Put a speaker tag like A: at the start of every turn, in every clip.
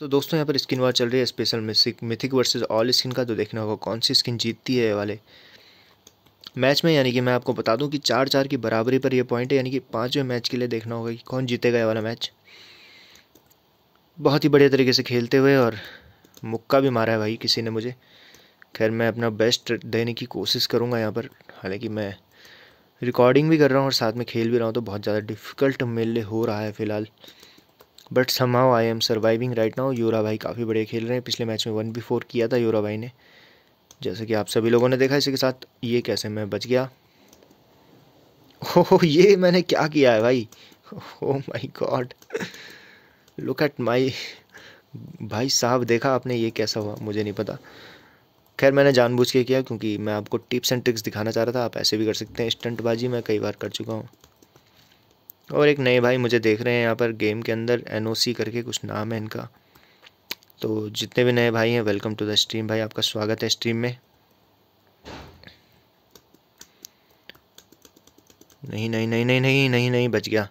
A: तो दोस्तों यहाँ पर स्किन वार चल रही है special mythic mythic versus all skin का तो देखना होगा कौन सी स्किन जीतती है वाले मैच में यानी कि मैं आपको बता दूं कि चार चार की बराबरी पर ये पॉइंट है यानी कि पाँचवें मैच के लिए देखना होगा कि कौन जीतेगा ये वाला मैच बहुत ही बढ़िया तरीके से खेलते हुए और मुक्का भी मारा है भाई किसी ने मुझे खैर मैं अपना बेस्ट देने की कोशिश करूँगा यहाँ पर हालाँकि मैं रिकॉर्डिंग भी कर रहा हूँ और साथ में खेल भी रहा हूँ तो बहुत ज़्यादा डिफ़िकल्ट मेले हो रहा है फ़िलहाल but somehow I am surviving right now योरा भाई काफ़ी बढ़िया खेल रहे हैं पिछले मैच में वन बी फोर किया था योरा भाई ने जैसे कि आप सभी लोगों ने देखा इसी के साथ ये कैसे मैं बच गया ओह ये मैंने क्या किया है भाई oh my God look at my भाई साहब देखा आपने ये कैसा हुआ मुझे नहीं पता खैर मैंने जानबूझ के किया क्योंकि मैं आपको टिप्स एंड ट्रिक्स दिखाना चाह रहा था आप ऐसे भी कर सकते हैं स्टंटबाजी मैं कई बार कर चुका हूँ और एक नए भाई मुझे देख रहे हैं यहाँ पर गेम के अंदर एन करके कुछ नाम है इनका तो जितने भी नए भाई हैं वेलकम टू द स्ट्रीम भाई आपका स्वागत है स्ट्रीम में नहीं नहीं नहीं नहीं नहीं नहीं नहीं बच गया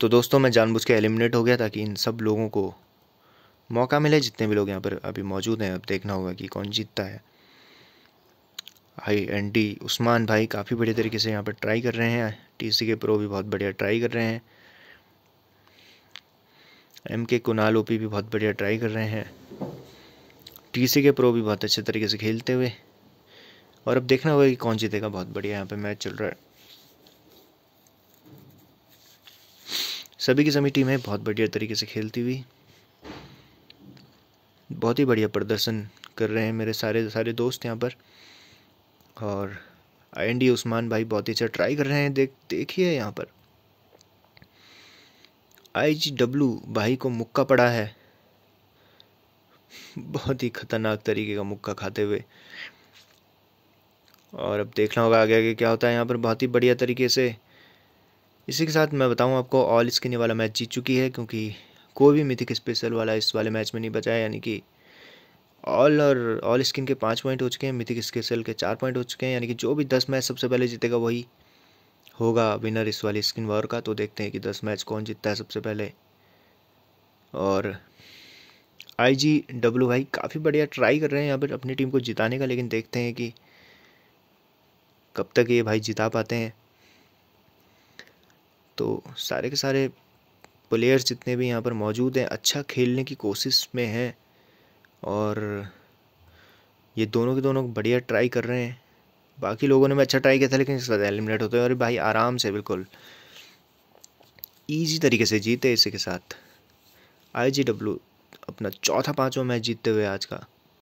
A: तो दोस्तों मैं जानबूझ के एलिमिनेट हो गया ताकि इन सब लोगों को मौका मिले जितने भी लोग यहाँ पर अभी मौजूद हैं अब देखना होगा कि कौन जीतता है आई एन टी उस्मान भाई काफ़ी बढ़िया तरीके से यहाँ पर ट्राई कर रहे हैं टी सी के प्रो भी बहुत बढ़िया ट्राई कर रहे हैं एम के कुनाल ओपी भी बहुत बढ़िया ट्राई कर रहे हैं टी सी के प्रो भी बहुत अच्छे तरीके से खेलते हुए और अब देखना होगा कि कौन जीतेगा बहुत बढ़िया यहाँ पे मैच चल रहा है सभी की सभी टीमें बहुत बढ़िया तरीके से खेलती हुई बहुत ही बढ़िया प्रदर्शन कर रहे हैं मेरे सारे सारे दोस्त यहाँ पर और आई डी उस्मान भाई बहुत ही अच्छा ट्राई कर रहे हैं देख देखिए यहाँ पर आई जी भाई को मुक्का पड़ा है बहुत ही ख़तरनाक तरीके का मुक्का खाते हुए और अब देखना होगा आगे आगे क्या होता है यहाँ पर बहुत ही बढ़िया तरीके से इसी के साथ मैं बताऊँ आपको ऑल स्किन वाला मैच जीत चुकी है क्योंकि कोई भी मिथिक स्पेशल वाला इस वाले मैच में नहीं बचा है यानी कि ऑल और ऑल स्किन के पाँच पॉइंट हो चुके हैं मिथिक स्केसल के चार पॉइंट हो चुके हैं यानी कि जो भी दस मैच सबसे पहले जीतेगा वही होगा विनर इस वाली स्किन वॉर का तो देखते हैं कि दस मैच कौन जीतता है सबसे पहले और आई जी डब्ल्यू भाई काफ़ी बढ़िया ट्राई कर रहे हैं यहाँ पर अपनी टीम को जिताने का लेकिन देखते हैं कि कब तक ये भाई जिता पाते हैं तो सारे के सारे प्लेयर्स जितने भी यहाँ पर मौजूद हैं अच्छा खेलने की कोशिश में हैं और ये दोनों के दोनों बढ़िया ट्राई कर रहे हैं बाकी लोगों ने भी अच्छा ट्राई किया था लेकिन इसके बाद एलिमिनेट होते हैं और भाई आराम से बिल्कुल ईजी तरीके से जीते इसी के साथ आई जी डब्ल्यू अपना चौथा पाँचवा मैच जीतते हुए आज का